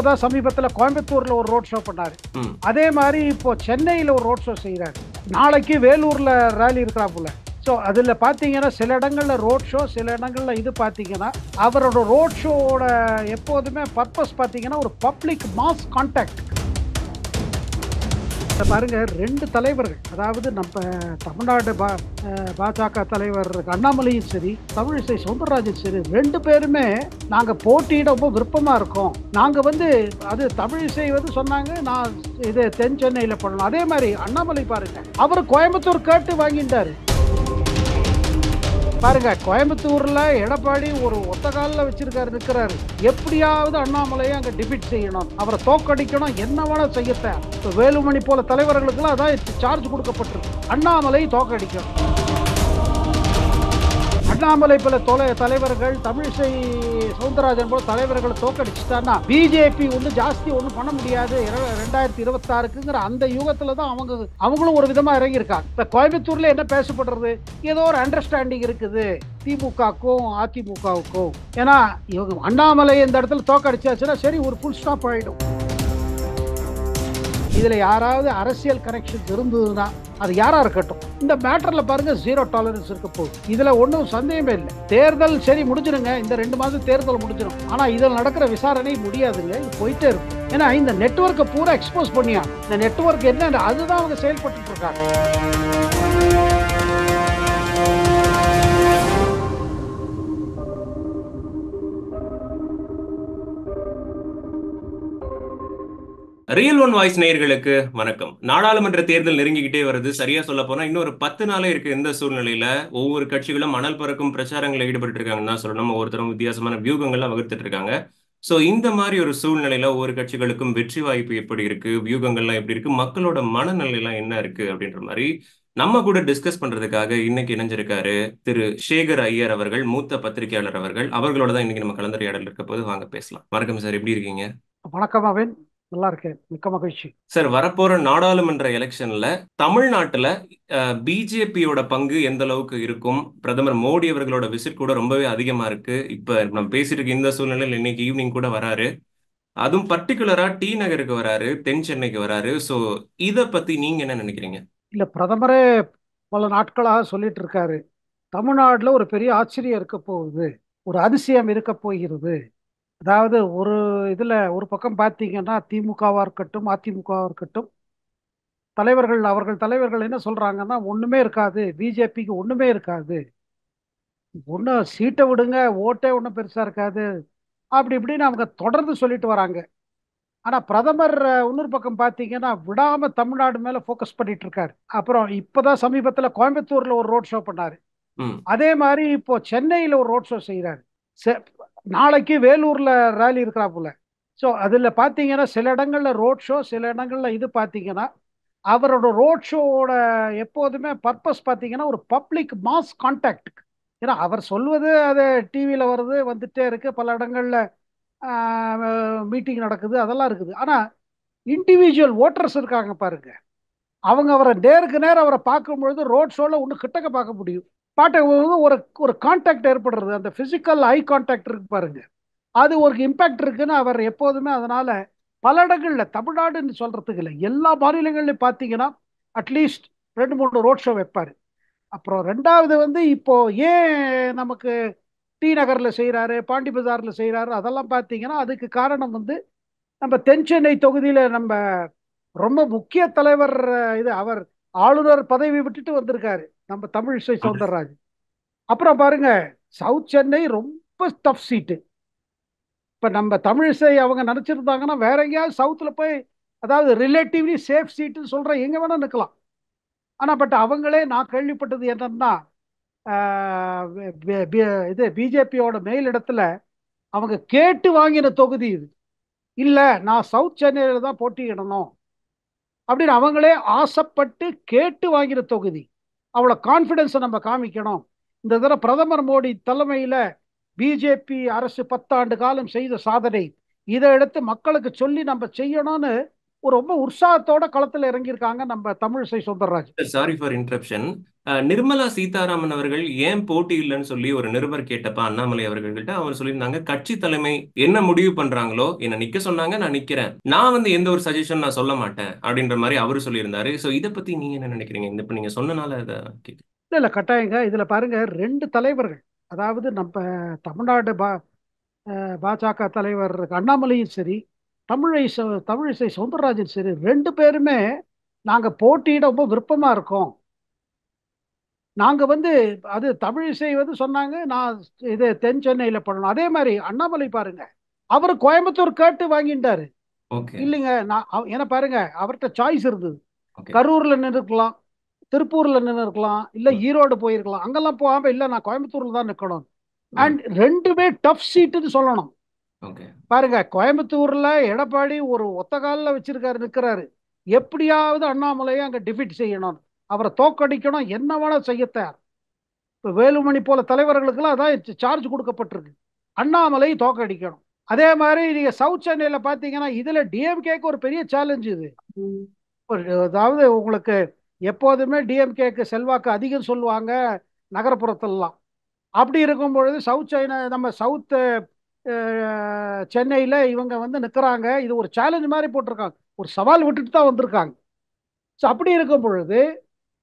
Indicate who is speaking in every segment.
Speaker 1: இப்போதான் சமீபத்தில் கோயம்புத்தூரில் ஒரு ரோட் ஷோ பண்ணார் அதே மாதிரி இப்போ சென்னையில் ஒரு ரோட் ஷோ செய்யறாரு நாளைக்கு வேலூரில் ரேலி இருக்கிறாப்புல ஸோ அதில் பார்த்தீங்கன்னா சில இடங்களில் ரோட் ஷோ சில இடங்களில் இது பார்த்தீங்கன்னா அவரோட ரோட் ஷோவோட எப்போதுமே பர்பஸ் பார்த்தீங்கன்னா ஒரு பப்ளிக் மாஸ் கான்டாக்ட் பாருங்க ரெண்டு தலைவர்கள் அதாவது நம்ம தமிழ்நாடு பா பாஜக தலைவர் அண்ணாமலையும் சரி தமிழிசை சவுந்தரராஜன் சரி ரெண்டு பேருமே நாங்க போட்டியிட ரொம்ப விருப்பமா இருக்கோம் நாங்க வந்து அது தமிழிசை வந்து சொன்னாங்க நான் இது தென் சென்னையில் பண்ணலாம் அதே மாதிரி அண்ணாமலை பாருங்க அவர் கோயம்புத்தூர் கேட்டு வாங்கிட்டாரு பாருங்க கோயம்புத்தூர்ல எடப்பாடி ஒரு ஒத்த காலில் வச்சிருக்காரு நிற்கிறாரு எப்படியாவது அண்ணாமலையை அங்கே டிபிட் செய்யணும் அவரை தோக்கடிக்கணும் என்ன வேணா செய்யத்த வேலுமணி போல தலைவர்களுக்கெல்லாம் அதான் சார்ஜ் கொடுக்கப்பட்டிருக்கு அண்ணாமலை தோக்கடிக்கணும் அண்ணாமலை போல தொலை தலைவர்கள் தமிழிசை சவுந்தரராஜன் போல தலைவர்களை தோக்கடிச்சுட்டான்னா பிஜேபி ஒன்றும் ஜாஸ்தி ஒன்றும் பண்ண முடியாது ரெண்டாயிரத்தி இருபத்தாறுக்குங்கிற அந்த யுகத்துல தான் அவங்க அவங்களும் ஒரு விதமா இறங்கியிருக்காங்க இப்போ கோயம்புத்தூர்ல என்ன பேசப்படுறது ஏதோ ஒரு அண்டர்ஸ்டாண்டிங் இருக்குது திமுகவுக்கும் அதிமுகவுக்கும் ஏன்னா இவங்க அண்ணாமலை இந்த இடத்துல தோக்கடிச்சாச்சுன்னா சரி ஒரு புல் ஸ்டாப் ஆயிடும் இதில் யாராவது அரசியல் கனெக்ஷன்ஸ் இருந்ததுன்னா அது யாராக இருக்கட்டும் இந்த மேட்டரில் பாருங்கள் ஜீரோ டாலரன்ஸ் இருக்க போகுது இதில் ஒன்றும் சந்தேகமே இல்லை தேர்தல் சரி முடிஞ்சிருங்க இந்த ரெண்டு மாதம் தேர்தல் முடிஞ்சிடும் ஆனால் இதில் நடக்கிற விசாரணை முடியாதுங்க இது போயிட்டே இருக்கும் ஏன்னா இந்த நெட்ஒர்க்கை பூரா எக்ஸ்போஸ் பண்ணியா இந்த நெட்ஒர்க் என்ன அதுதான் அவங்க செயல்பட்டு இருக்காங்க
Speaker 2: ரியல் ஒன் வாய்ஸ் நேயர்களுக்கு வணக்கம் நாடாளுமன்ற தேர்தல் நெருங்கிக்கிட்டே வருது சரியா சொல்ல போனா இன்னொரு பத்து நாளே இருக்கு இந்த சூழ்நிலையில ஒவ்வொரு கட்சிகளும் மணல் பறக்கும் பிரச்சாரங்களில் ஈடுபட்டு இருக்காங்கன்னு தான் சொல்லணும் ஒவ்வொருத்தரும் வித்தியாசமான வியூகங்கள்லாம் வகுத்துட்டு இருக்காங்க சோ இந்த மாதிரி ஒரு சூழ்நிலையில ஒவ்வொரு கட்சிகளுக்கும் வெற்றி வாய்ப்பு எப்படி இருக்கு வியூகங்கள்லாம் எப்படி இருக்கு மக்களோட மனநிலை எல்லாம் என்ன இருக்கு அப்படின்ற மாதிரி நம்ம கூட டிஸ்கஸ் பண்றதுக்காக இன்னைக்கு இணைஞ்சிருக்காரு திரு சேகர் ஐயர் அவர்கள் மூத்த பத்திரிகையாளர் அவர்கள் அவர்களோட தான் இன்னைக்கு நம்ம கலந்துரையாடல் இருக்க போது வாங்க பேசலாம் வணக்கம் சார் எப்படி இருக்கீங்க
Speaker 1: வணக்கம் அவன் நல்லா இருக்கேன் மிக்க மகிழ்ச்சி
Speaker 2: சார் வரப்போற நாடாளுமன்ற எலெக்ஷன்ல தமிழ்நாட்டுல பிஜேபியோட பங்கு எந்த அளவுக்கு இருக்கும் பிரதமர் மோடி அவர்களோட விசிட் கூட ரொம்பவே அதிகமா இருக்கு இப்ப நம்ம பேசிட்டு இருக்க இந்த சூழ்நிலையில் இன்னைக்கு ஈவினிங் கூட வராரு அதுவும் பர்டிகுலரா டி நகருக்கு வராரு தென் சென்னைக்கு வராரு ஸோ இதை பத்தி நீங்க என்ன நினைக்கிறீங்க
Speaker 1: இல்ல பிரதமரே பல நாட்களாக சொல்லிட்டு இருக்காரு தமிழ்நாட்டில் ஒரு பெரிய ஆச்சரியம் இருக்க போகுது ஒரு அதிசயம் இருக்க போகிறது அதாவது ஒரு இதில் ஒரு பக்கம் பார்த்தீங்கன்னா திமுகவாக இருக்கட்டும் அதிமுகவாக இருக்கட்டும் தலைவர்கள் அவர்கள் தலைவர்கள் என்ன சொல்கிறாங்கன்னா ஒன்றுமே இருக்காது பிஜேபிக்கு ஒன்றுமே இருக்காது ஒன்றும் சீட்டை விடுங்க ஓட்டே ஒன்றும் பெருசாக இருக்காது அப்படி இப்படின்னு அவங்க தொடர்ந்து சொல்லிட்டு வராங்க ஆனால் பிரதமர் இன்னொரு பக்கம் பார்த்தீங்கன்னா விடாமல் தமிழ்நாடு மேலே ஃபோக்கஸ் பண்ணிட்டு இருக்காரு அப்புறம் தான் சமீபத்தில் கோயம்புத்தூரில் ஒரு ரோட் ஷோ பண்ணார் அதே மாதிரி இப்போ சென்னையில் ஒரு ரோட் ஷோ செய்கிறாரு நாளைக்கு வேலூரில் ரேலி இருக்கிறாப்புல ஸோ அதில் பார்த்தீங்கன்னா சில இடங்களில் ரோட் ஷோ சில இடங்களில் இது பார்த்தீங்கன்னா அவரோட ரோட் ஷோவோட எப்போதுமே பர்பஸ் பார்த்தீங்கன்னா ஒரு பப்ளிக் மாஸ் கான்டாக்ட் ஏன்னா அவர் சொல்வது அது டிவியில் வருது வந்துட்டே இருக்குது பல இடங்களில் மீட்டிங் நடக்குது அதெல்லாம் இருக்குது ஆனால் இண்டிவிஜுவல் ஓட்டர்ஸ் இருக்காங்க பாருங்க அவங்க அவரை நேருக்கு நேரம் அவரை பார்க்கும்பொழுது ரோட் ஷோவில் ஒன்று கிட்டக்க பார்க்க முடியும் பாட்டை ஒரு ஒரு கான்டாக்ட் ஏற்படுறது அந்த ஃபிசிக்கல் ஐ கான்டாக்ட் இருக்கு பாருங்க அது ஒரு இம்பேக்ட் இருக்குன்னு அவர் எப்போதுமே அதனால பல இடங்களில் தமிழ்நாடுன்னு சொல்றதுக்கு இல்லை எல்லா மாநிலங்கள்லையும் பார்த்தீங்கன்னா அட்லீஸ்ட் ரெண்டு மூணு ரோட் ஷோ வைப்பார் அப்புறம் ரெண்டாவது வந்து இப்போ ஏன் நமக்கு டி நகரில் செய்கிறாரு பாண்டி பஜாரில் செய்கிறாரு அதெல்லாம் பார்த்தீங்கன்னா அதுக்கு காரணம் வந்து நம்ம தென்சென்னை தொகுதியில் நம்ம ரொம்ப முக்கிய தலைவர் இது அவர் ஆளுநர் பதவி விட்டுட்டு வந்திருக்காரு நம்ம தமிழிசை சவுந்தரராஜ் அப்புறம் பாருங்க சவுத் சென்னை ரொம்ப டஃப் சீட்டு இப்போ நம்ம தமிழிசை அவங்க நினச்சிருந்தாங்கன்னா வேற எங்கேயாவது சவுத்தில் போய் அதாவது ரிலேட்டிவ்லி சேஃப் சீட்டுன்னு சொல்கிறேன் எங்கே வேணால் நிற்கலாம் ஆனால் பட் அவங்களே நான் கேள்விப்பட்டது என்னன்னா இது பிஜேபியோட மேல் இடத்துல அவங்க கேட்டு வாங்கின தொகுதி இது இல்லை நான் சவுத் சென்னையில் தான் போட்டியிடணும் அப்படின்னு அவங்களே ஆசைப்பட்டு கேட்டு வாங்கிற தொகுதி அவ்வளோ கான்ஃபிடென்ஸை நம்ம காமிக்கணும் இந்த தடவை பிரதமர் மோடி தலைமையில் பிஜேபி அரசு பத்தாண்டு காலம் செய்த சாதனை இதை எடுத்து மக்களுக்கு சொல்லி நம்ம செய்யணும்னு ஒரு ரொம்ப உற்சாகத்தோட களத்தில் இறங்கியிருக்காங்க நம்ம Tamilisai Sundararaj
Speaker 2: sorry for interruption Nirmala Sitharaman அவர்கள் ஏன் போட்டி இல்லைன்னு சொல்லி ஒரு நிருபர் கேட்டப்ப அண்ணாமலை அவர்கள்கிட்ட அவர் சொல்லியிருந்தாங்க கட்சி தலைமை என்ன முடிவு பண்றாங்களோ என்ன நிக்க சொன்னாங்க நான் நிக்கிறேன் நான் வந்து எந்த ஒரு சஜஷன் நான் சொல்ல மாட்டேன் அப்படின்ற மாதிரி அவரு சொல்லியிருந்தாரு சோ இதை பத்தி நீங்க என்ன நினைக்கிறீங்க இந்த நீங்க சொன்னனால இதை கேட்கு
Speaker 1: இல்ல இல்ல கட்டாயங்க இதுல பாருங்க ரெண்டு தலைவர்கள் அதாவது நம்ம தமிழ்நாடு பா பாஜக தலைவர் அண்ணாமலையும் சரி தமிழை தமிழிசை சவுந்தரராஜன் சரி ரெண்டு பேருமே நாங்கள் போட்டியிட ரொம்ப விருப்பமாக இருக்கோம் நாங்கள் வந்து அது தமிழ் இசை வந்து சொன்னாங்க நான் இது தென் சென்னையில் பண்ணணும் அதே மாதிரி அண்ணாமலை பாருங்க அவர் கோயம்புத்தூர் கேட்டு வாங்கிட்டாரு இல்லைங்க நான் ஏன்னா பாருங்க அவர்கிட்ட சாய்ஸ் இருந்தது கரூர்ல நின்று இருக்கலாம் திருப்பூர்ல நின்று இருக்கலாம் இல்ல ஈரோடு போயிருக்கலாம் அங்கெல்லாம் போகாம இல்ல நான் கோயம்புத்தூர்ல தான் நிக்கணும் அண்ட் ரெண்டுமே டஃப் சீட்டுன்னு சொல்லணும் பாருங்க கோயம்புத்தூர்ல எடப்பாடி ஒரு ஒத்த காலில் வச்சிருக்காரு நிக்கிறாரு எப்படியாவது அண்ணாமலையை அங்க டிஃபிட் செய்யணும் அவரை தோக்கடிக்கணும் என்ன வேணா செய்யத்தார் இப்போ வேலுமணி போல தலைவர்களுக்கெல்லாம் அதான் சார்ஜ் கொடுக்கப்பட்டிருக்கு அண்ணாமலை தோக்கடிக்கணும் அதே மாதிரி நீங்கள் சவுத் சென்னையில் பார்த்தீங்கன்னா இதில் டிஎம்கேக்கு ஒரு பெரிய சேலஞ்ச் இது அதாவது உங்களுக்கு எப்போதுமே டிஎம்கேக்கு செல்வாக்கு அதிகம் சொல்லுவாங்க நகரப்புறத்துலலாம் அப்படி இருக்கும் பொழுது சவுத் சைனா நம்ம சவுத்து சென்னையில் இவங்க வந்து நிற்கிறாங்க இது ஒரு சேலஞ்ச் மாதிரி போட்டிருக்காங்க ஒரு சவால் விட்டுட்டு தான் வந்திருக்காங்க ஸோ அப்படி இருக்கும் பொழுது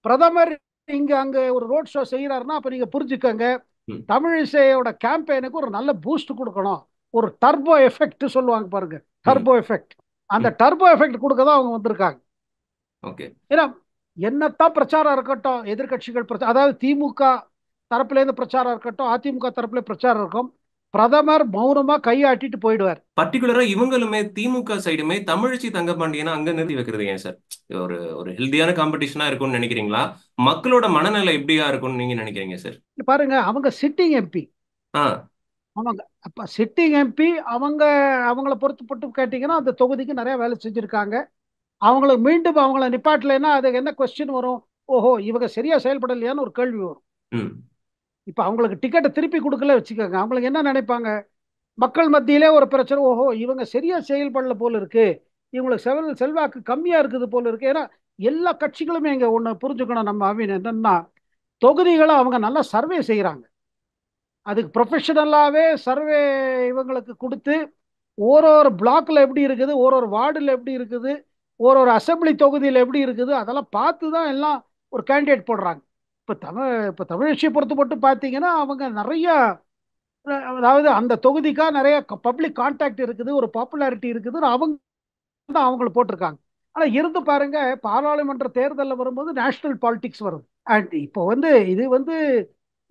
Speaker 1: பிரதமர் இங்க அங்க ஒரு ரோட் ஷோ செய்யறாருன்னா அப்ப நீங்க புரிஞ்சுக்கங்க தமிழிசையோட கேம்பெயினுக்கு ஒரு நல்ல பூஸ்ட் கொடுக்கணும் ஒரு டர்போ எஃபெக்ட் சொல்லுவாங்க பாருங்க டர்போ எஃபெக்ட் அந்த டர்போ எஃபெக்ட் கொடுக்க தான் அவங்க வந்திருக்காங்க ஏன்னா என்னத்தான் பிரச்சாரம் இருக்கட்டும் எதிர்கட்சிகள் அதாவது திமுக தரப்புலேருந்து பிரச்சாரம் இருக்கட்டும் அதிமுக தரப்புல பிரச்சாரம் இருக்கும் பிரதமர் மௌனமா கையாட்டிட்டு போயிடுவார்
Speaker 2: பர்டிகுலரா இவங்களுமே திமுக சைடுமே தமிழிசை தங்கப்பாண்டியனா அங்க நிறுத்தி வைக்கிறது ஏன் சார் ஒரு ஒரு ஹெல்த்தியான காம்படிஷனா இருக்கும்னு நினைக்கிறீங்களா மக்களோட மனநிலை எப்படியா இருக்கும்னு நீங்க நினைக்கிறீங்க சார்
Speaker 1: பாருங்க அவங்க சிட்டிங் எம்பி அவங்க அப்ப சிட்டிங் எம்பி அவங்க அவங்கள பொறுத்து போட்டு கேட்டீங்கன்னா அந்த தொகுதிக்கு நிறைய வேலை செஞ்சிருக்காங்க அவங்களுக்கு மீண்டும் அவங்கள நிப்பாட்டலைன்னா அது என்ன கொஸ்டின் வரும் ஓஹோ இவங்க சரியா செயல்படலையான்னு ஒரு கேள்வி
Speaker 2: வரும்
Speaker 1: இப்போ அவங்களுக்கு டிக்கெட்டை திருப்பி கொடுக்கல வச்சுக்கோங்க அவங்களுக்கு என்ன நினைப்பாங்க மக்கள் மத்தியிலே ஒரு பிரச்சனை ஓஹோ இவங்க சரியா செயல்படல போல் இருக்கு இவங்களுக்கு செவல் செல்வாக்கு கம்மியா இருக்குது போல் இருக்கு ஏன்னா எல்லா கட்சிகளுமே இங்கே ஒன்று புரிஞ்சுக்கணும் நம்ம அவின் என்னன்னா தொகுதிகளை அவங்க நல்லா சர்வே செய்கிறாங்க அதுக்கு ப்ரொஃபஷனலாகவே சர்வே இவங்களுக்கு கொடுத்து ஒரு ஒரு பிளாக்கில் எப்படி இருக்குது ஒரு ஒரு வார்டில் எப்படி இருக்குது ஒரு ஒரு அசம்பிளி தொகுதியில் எப்படி இருக்குது அதெல்லாம் பார்த்து தான் எல்லாம் ஒரு கேண்டிடேட் போடுறாங்க இப்போ தமிழ் இப்போ தமிழ்ச்சியை பொறுத்து மட்டும் பார்த்தீங்கன்னா அவங்க நிறைய அதாவது அந்த தொகுதிக்காக நிறைய பப்ளிக் கான்டாக்ட் இருக்குது ஒரு பாப்புலாரிட்டி இருக்குது அவங்க தான் அவங்கள போட்டிருக்காங்க ஆனால் இருந்து பாருங்க பாராளுமன்ற தேர்தலில் வரும்போது நேஷனல் பாலிடிக்ஸ் வருது அண்ட் இப்போ வந்து இது வந்து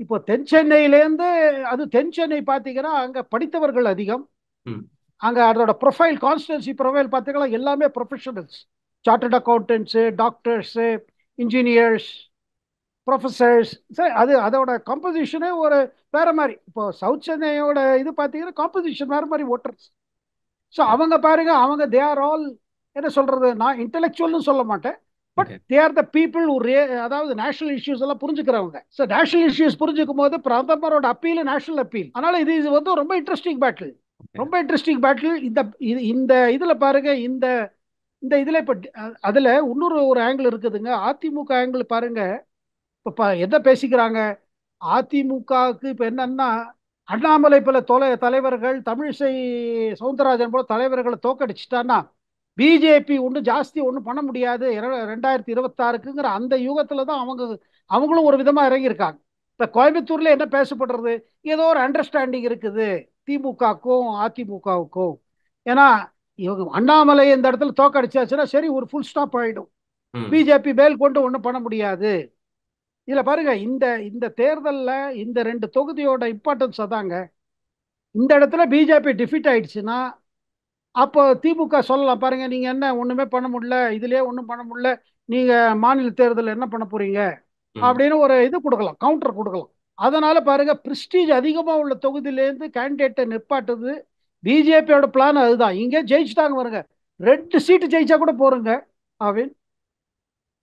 Speaker 1: இப்போ தென் சென்னையிலேருந்து அது தென் சென்னை பார்த்தீங்கன்னா அங்கே படித்தவர்கள் அதிகம் அங்கே அதோட ப்ரொஃபைல் கான்ஸ்டன்சி ப்ரொஃபைல் பார்த்தீங்கன்னா எல்லாமே professionals chartered accountants doctors engineers professors சரி அது அதோட காம்போசிஷனே ஒரு வேற மாதிரி இப்போ சவுத் சென்னையோட இது பார்த்தீங்கன்னா காம்போசிஷன் வேற மாதிரி ஓட்டர்ஸ் ஸோ அவங்க பாருங்க அவங்க தே ஆர் ஆல் என்ன சொல்றது நான் இன்டெலெக்சுவல்னு சொல்ல மாட்டேன் but they are the people ஒரு அதாவது நேஷனல் இஷ்யூஸ் எல்லாம் புரிஞ்சுக்கிறவங்க ஸோ நேஷனல் இஷ்யூஸ் புரிஞ்சுக்கும் போது பிரதமரோட அப்பீல் நேஷனல் அப்பீல் அதனால இது இது வந்து ரொம்ப இன்ட்ரெஸ்டிங் பேட்டில் ரொம்ப இன்ட்ரெஸ்டிங் பேட்டில் இந்த இது இந்த இதில் பாருங்க இந்த இந்த இதில் இப்போ அதில் இன்னொரு ஒரு ஆங்கிள் இருக்குதுங்க அதிமுக ஆங்கிள் பாருங்க இப்ப எதை பேசிக்கிறாங்க அதிமுகவுக்கு இப்போ என்னன்னா அண்ணாமலை போல தொலை தலைவர்கள் தமிழிசை சவுந்தரராஜன் போல தலைவர்களை தோக்கடிச்சிட்டான்னா பிஜேபி ஒன்றும் ஜாஸ்தி ஒன்றும் பண்ண முடியாது ரெண்டாயிரத்தி இருபத்தாறுக்குங்கிற அந்த யுகத்துல தான் அவங்க அவங்களும் ஒரு விதமா இறங்கியிருக்காங்க இப்ப கோயம்புத்தூர்ல என்ன பேசப்படுறது ஏதோ ஒரு அண்டர்ஸ்டாண்டிங் இருக்குது திமுகவுக்கும் அதிமுகவுக்கும் ஏன்னா இவங்க அண்ணாமலை இந்த இடத்துல தோக்கடிச்சாச்சுன்னா சரி ஒரு ஃபுல் ஸ்டாப் ஆகிடும் பிஜேபி மேல் கொண்டு ஒன்றும் பண்ண முடியாது இதுல பாருங்க இந்த இந்த தேர்தலில் இந்த ரெண்டு தொகுதியோட இம்பார்ட்டன்ஸ் அதாங்க இந்த இடத்துல பிஜேபி டிஃபிட் ஆயிடுச்சுன்னா அப்போ திமுக சொல்லலாம் பாருங்க நீங்க என்ன ஒண்ணுமே பண்ண முடியல இதுலயே ஒன்றும் பண்ண முடியல நீங்க மாநில தேர்தல் என்ன பண்ண போறீங்க அப்படின்னு ஒரு இது கொடுக்கலாம் கவுண்டர் கொடுக்கலாம் அதனால பாருங்க பிரிஸ்டீஜ் அதிகமாக உள்ள தொகுதியிலேருந்து கேண்டிடேட்டை நிப்பாட்டுது பிஜேபியோட பிளான் அதுதான் இங்கே ஜெயிச்சுட்டாங்க பாருங்க ரெண்டு சீட்டு ஜெயிச்சா கூட போறோங்க ஆவின்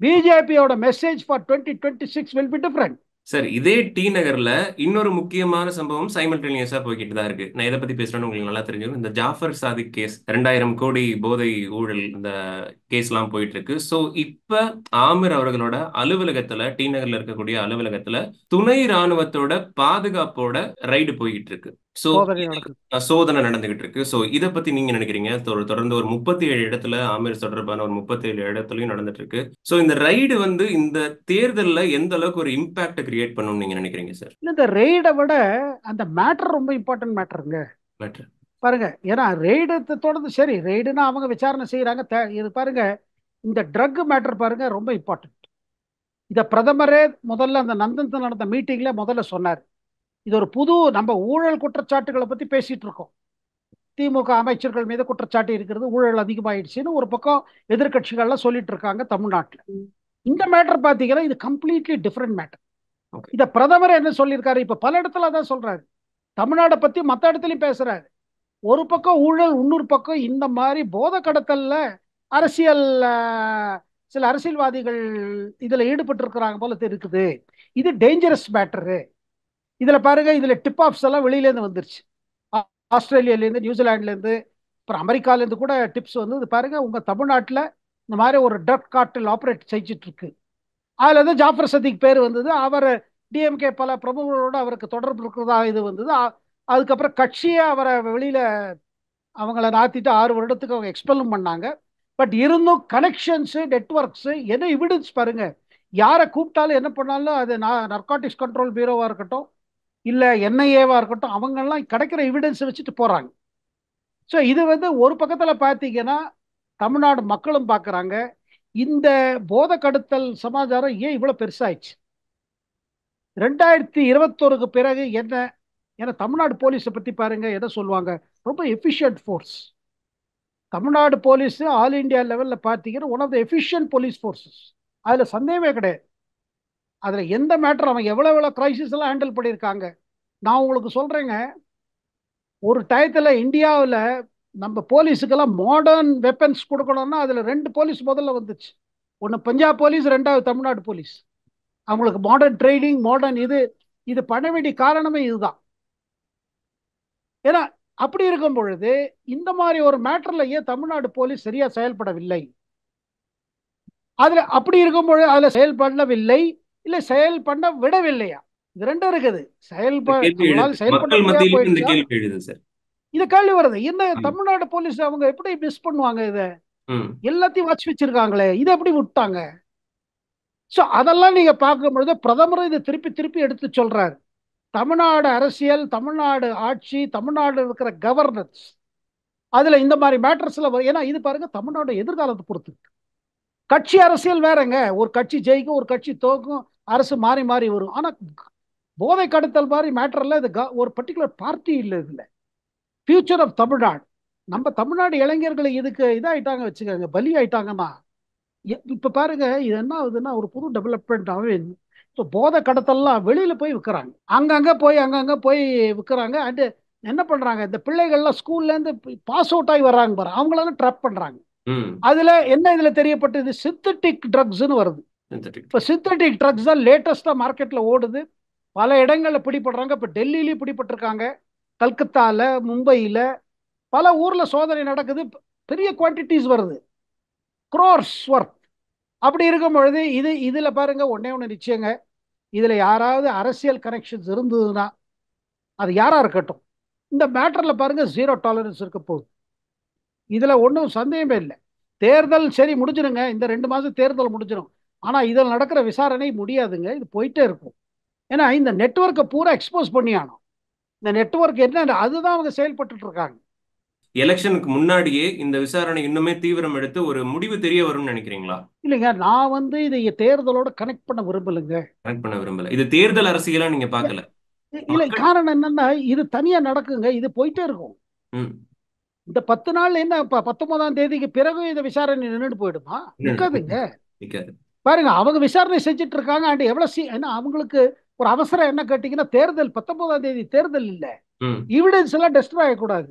Speaker 1: பிஜேபியோட message for twenty twenty six will be different
Speaker 2: sir இதே டி நகர்ல இன்னொரு முக்கியமான சம்பவம் சைமல்டேனியஸா போய்கிட்டு தான் இருக்கு நான் இதை பத்தி பேசுறேன்னு உங்களுக்கு நல்லா தெரிஞ்சிடும் இந்த ஜாஃபர் சாதிக் கேஸ் ரெண்டாயிரம் கோடி போதை ஊழல் இந்த கேஸ் எல்லாம் போயிட்டு இருக்கு சோ இப்ப ஆமிர் அவர்களோட அலுவலகத்துல டி நகர்ல இருக்கக்கூடிய அலுவலகத்துல துணை ராணுவத்தோட பாதுகாப்போட ரைடு போய்கிட்டு இருக்கு சோதனை நடந்துகிட்டு இருக்கு ஸோ இதை பத்தி நீங்க நினைக்கிறீங்க தொடர்ந்து ஒரு முப்பத்தி ஏழு இடத்துல ஆமீர் தொடர்பான ஒரு முப்பத்தி ஏழு இடத்துலயும் நடந்துட்டு இருக்கு ஸோ இந்த ரைடு வந்து இந்த தேர்தல்ல எந்த அளவுக்கு ஒரு இம்பாக்ட கிரியேட் பண்ணணும் நீங்க நினைக்கிறீங்க சார்
Speaker 1: இந்த ரைடை விட அந்த மேட்டர் ரொம்ப இம்பார்ட்டன்ட் மேட்டருங்க மேட்டர் பாருங்க ஏன்னா ரெய்டு தொடர்ந்து சரி ரெய்டுனா அவங்க விசாரணை செய்யறாங்க இது பாருங்க இந்த ட்ரக் மேட்டர் பாருங்க ரொம்ப இம்பார்ட்டன்ட் இதை பிரதமரே முதல்ல அந்த நந்தனத்தில் நடந்த மீட்டிங்ல முதல்ல சொன்னார் இது ஒரு புது நம்ம ஊழல் குற்றச்சாட்டுகளை பற்றி பேசிகிட்டு இருக்கோம் திமுக அமைச்சர்கள் மீது குற்றச்சாட்டு இருக்கிறது ஊழல் அதிகமாயிடுச்சுன்னு ஒரு பக்கம் எதிர்கட்சிகள்லாம் சொல்லிட்டு இருக்காங்க தமிழ்நாட்டில் இந்த மேட்டர் பார்த்தீங்கன்னா இது கம்ப்ளீட்லி டிஃப்ரெண்ட் மேட்டர் இதை பிரதமர் என்ன சொல்லியிருக்காரு இப்போ பல இடத்துல தான் சொல்றாரு தமிழ்நாடை பற்றி மற்ற இடத்துலையும் பேசுறாரு ஒரு பக்கம் ஊழல் இன்னொரு பக்கம் இந்த மாதிரி போத கடத்தல்ல அரசியல் சில அரசியல்வாதிகள் இதில் ஈடுபட்டு இருக்கிறாங்க போல இருக்குது இது டேஞ்சரஸ் மேட்டரு இதில் பாருங்க இதில் டிப் ஆஃப்ஸ் எல்லாம் வெளியிலேருந்து வந்துருச்சு ஆஸ்திரேலியாலேருந்து நியூசிலாண்ட்லேருந்து அப்புறம் அமெரிக்காலேருந்து கூட டிப்ஸ் வந்து இது பாருங்கள் உங்கள் தமிழ்நாட்டில் இந்த மாதிரி ஒரு ட்ரக் கார்டல் ஆப்ரேட் செஞ்சிட்ருக்கு அதில் வந்து இருந்து ஜாஃபர் சதிக் பேர் வந்தது அவர் டிஎம்கே பல பிரபுகளோடு அவருக்கு தொடர்பு இருக்கிறதா இது வந்தது அதுக்கப்புறம் கட்சியை அவரை வெளியில் அவங்கள நாத்திட்டு ஆறு வருடத்துக்கு அவங்க எக்ஸ்பெலும் பண்ணாங்க பட் இருந்தும் கனெக்ஷன்ஸு நெட்ஒர்க்ஸு என்ன எவிடன்ஸ் பாருங்கள் யாரை கூப்பிட்டாலும் என்ன பண்ணாலும் அது நான் நர்காட்டிக்ஸ் கண்ட்ரோல் பியூரோவாக இருக்கட்டும் இல்லை என்ஐஏவாக இருக்கட்டும் அவங்கெல்லாம் கிடைக்கிற எவிடன்ஸை வச்சுட்டு போகிறாங்க ஸோ இது வந்து ஒரு பக்கத்தில் பார்த்தீங்கன்னா தமிழ்நாடு மக்களும் பார்க்குறாங்க இந்த போத கடத்தல் சமாச்சாரம் ஏன் இவ்வளோ பெருசாயிடுச்சு ரெண்டாயிரத்தி இருபத்தோருக்கு பிறகு என்ன ஏன்னா தமிழ்நாடு போலீஸை பற்றி பாருங்க என்ன சொல்லுவாங்க ரொம்ப efficient force Tamil Nadu police all India லெவலில் பார்த்தீங்கன்னா one of the efficient police forces அதில் சந்தேகமே கிடையாது அதில் எந்த மேட்டர் அவன் எவ்வளோ எவ்வளோ கிரைசிஸ் எல்லாம் ஹேண்டில் பண்ணியிருக்காங்க நான் உங்களுக்கு சொல்கிறேங்க ஒரு டயத்தில் இந்தியாவில் நம்ம போலீஸுக்கெல்லாம் மாடர்ன் வெப்பன்ஸ் கொடுக்கணும்னா அதில் ரெண்டு போலீஸ் முதல்ல வந்துச்சு ஒன்று பஞ்சாப் போலீஸ் ரெண்டாவது தமிழ்நாடு போலீஸ் அவங்களுக்கு மாடர்ன் ட்ரைனிங் மாடர்ன் இது இது பண்ண வேண்டிய காரணமே இதுதான் ஏன்னா அப்படி இருக்கும் பொழுது இந்த மாதிரி ஒரு மேட்டரில் ஏன் தமிழ்நாடு போலீஸ் சரியாக செயல்படவில்லை அதில் அப்படி இருக்கும் பொழுது அதில் செயல்படவில்லை இல்ல செயல் பண்ண விடவில்லையா இது ரெண்டும் இருக்குது செயல்பாடு இது கேள்வி வருது என்ன தமிழ்நாடு போலீஸ் அவங்க எப்படி மிஸ் பண்ணுவாங்க இத எல்லாத்தையும் வாட்ச் வச்சிருக்காங்களே இதை எப்படி விட்டாங்க சோ அதெல்லாம் நீங்க பார்க்கும் பொழுது பிரதமர் இதை திருப்பி திருப்பி எடுத்து சொல்றாரு தமிழ்நாடு அரசியல் தமிழ்நாடு ஆட்சி தமிழ்நாடு இருக்கிற கவர்னன்ஸ் அதுல இந்த மாதிரி மேட்டர்ஸ்ல ஏன்னா இது பாருங்க தமிழ்நாடு எதிர்காலத்தை பொறுத்து கட்சி அரசியல் வேறங்க ஒரு கட்சி ஜெயிக்கும் ஒரு கட்சி தோக்கும் அரசு மாறி மாறி வரும் ஆனால் போதை கடத்தல் மாதிரி மேட்டரில் இது ஒரு பர்டிகுலர் பார்ட்டி இல்லை இதில் ஃபியூச்சர் ஆஃப் தமிழ்நாடு நம்ம தமிழ்நாடு இளைஞர்களை இதுக்கு இதாகிட்டாங்க வச்சுக்கோங்க பலி ஆயிட்டாங்கன்னா இப்போ பாருங்க இது என்ன ஆகுதுன்னா ஒரு புது டெவலப்மெண்ட்டாகவே இப்போ போதை கடத்தல்லாம் வெளியில் போய் விற்கிறாங்க அங்கங்கே போய் அங்கங்கே போய் விற்கிறாங்க அண்டு என்ன பண்ணுறாங்க இந்த பிள்ளைகள்லாம் ஸ்கூல்லேருந்து பாஸ் அவுட் ஆகி வர்றாங்க பாரு அவங்களெல்லாம் ட்ராப் பண்ணுறாங்க அதில் என்ன இதில் தெரியப்பட்டது சிந்தட்டிக் ட்ரக்ஸ்னு வருது இப்போ சிந்தட்டிக் ட்ரக்ஸ் தான் லேட்டஸ்டாக மார்க்கெட்டில் ஓடுது பல இடங்களில் பிடிபடுறாங்க இப்போ டெல்லியிலையும் பிடிப்பட்டிருக்காங்க கல்கத்தாவில் மும்பையில் பல ஊரில் சோதனை நடக்குது பெரிய குவான்டிட்டிஸ் வருது குரோர்ஸ் ஒர்க் அப்படி இருக்கும் பொழுது இது இதில் பாருங்கள் ஒன்றே ஒன்று நிச்சயங்க இதில் யாராவது அரசியல் கனெக்ஷன்ஸ் இருந்ததுன்னா அது யாராக இருக்கட்டும் இந்த மேட்டரில் பாருங்கள் ஜீரோ டாலரன்ஸ் இருக்க போகுது இதில் ஒன்றும் சந்தேகமே இல்லை தேர்தல் சரி முடிஞ்சிருங்க இந்த ரெண்டு மாதம் தேர்தல் முடிஞ்சிடும் ஆனால் இதில் நடக்கிற விசாரணை முடியாதுங்க இது போயிட்டே இருக்கும் ஏன்னா இந்த நெட்ஒர்க்கை பூரா எக்ஸ்போஸ் பண்ணி ஆனோம் இந்த நெட்ஒர்க் என்ன அதுதான் அவங்க செயல்பட்டு இருக்காங்க
Speaker 2: எலெக்ஷனுக்கு முன்னாடியே இந்த விசாரணை இன்னுமே தீவிரம் எடுத்து ஒரு முடிவு தெரிய வரும்னு நினைக்கிறீங்களா
Speaker 1: இல்லைங்க நான் வந்து இதை தேர்தலோட கனெக்ட் பண்ண விரும்பலைங்க
Speaker 2: கனெக்ட் பண்ண விரும்பல இது தேர்தல் அரசியலா நீங்க பாக்கல
Speaker 1: இல்ல காரணம் என்னன்னா இது தனியா நடக்குங்க இது போயிட்டே இருக்கும் இந்த பத்து நாள் என்ன பத்தொன்பதாம் தேதிக்கு பிறகு இந்த விசாரணை நின்றுட்டு போயிடுமா இருக்காதுங்க பாருங்க அவங்க விசாரணை செஞ்சுட்டு இருக்காங்க அண்ட் எவ்வளவு சி ஏன்னா அவங்களுக்கு ஒரு அவசரம் என்ன கேட்டீங்கன்னா தேர்தல் பத்தொன்பதாம் தேதி தேர்தல் இல்ல இவிடன்ஸ் எல்லாம் டெஸ்ட்ராய் ஆகக்கூடாது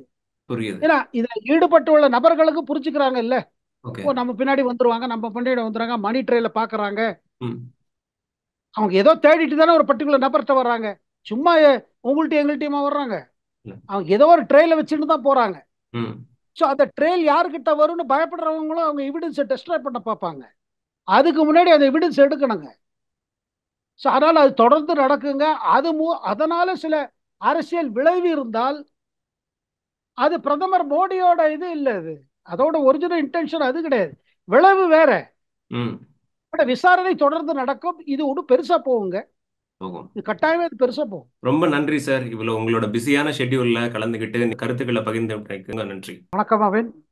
Speaker 1: ஏன்னா இதுல உள்ள நபர்களுக்கு புரிச்சுக்கிறாங்க இல்ல நம்ம பின்னாடி வந்துருவாங்க நம்ம பின்னாடி வந்துருவாங்க மணி ட்ரெயில பாக்குறாங்க அவங்க ஏதோ தேடிட்டு தானே ஒரு பர்டிகுலர் நபர்கிட்ட வர்றாங்க சும்மா உங்கள்ட்ட எங்கள்கிட்டயுமா வர்றாங்க அவங்க ஏதோ ஒரு ட்ரெயில வச்சுட்டு தான் போறாங்க ஸோ அந்த ட்ரெயில் யாருக்கிட்ட வரும்னு பயப்படுறவங்களும் அவங்க எவிடன்ஸை டெஸ்ட்ராய் பண்ண பார்ப்பாங்க அதுக்கு முன்னாடி அதை விடு எடுக்கணுங்க ஸோ அதனால் அது தொடர்ந்து நடக்குங்க அது மூ அதனால் சில அரசியல் விளைவு இருந்தால் அது பிரதமர் மோடியோட இது இல்லை அது அதோட ஒரிஜினல் இன்டென்ஷன் அது கிடையாது விளைவு வேற பட் விசாரணை தொடர்ந்து நடக்கும் இது ஒன்றும் பெருசா போகுங்க கட்டாயமே அது பெருசா போகும்
Speaker 2: ரொம்ப நன்றி சார் இவ்வளவு உங்களோட பிஸியான ஷெட்யூல்ல கலந்துகிட்டு கருத்துக்களை பகிர்ந்து நன்றி
Speaker 1: வணக்கம் அவன்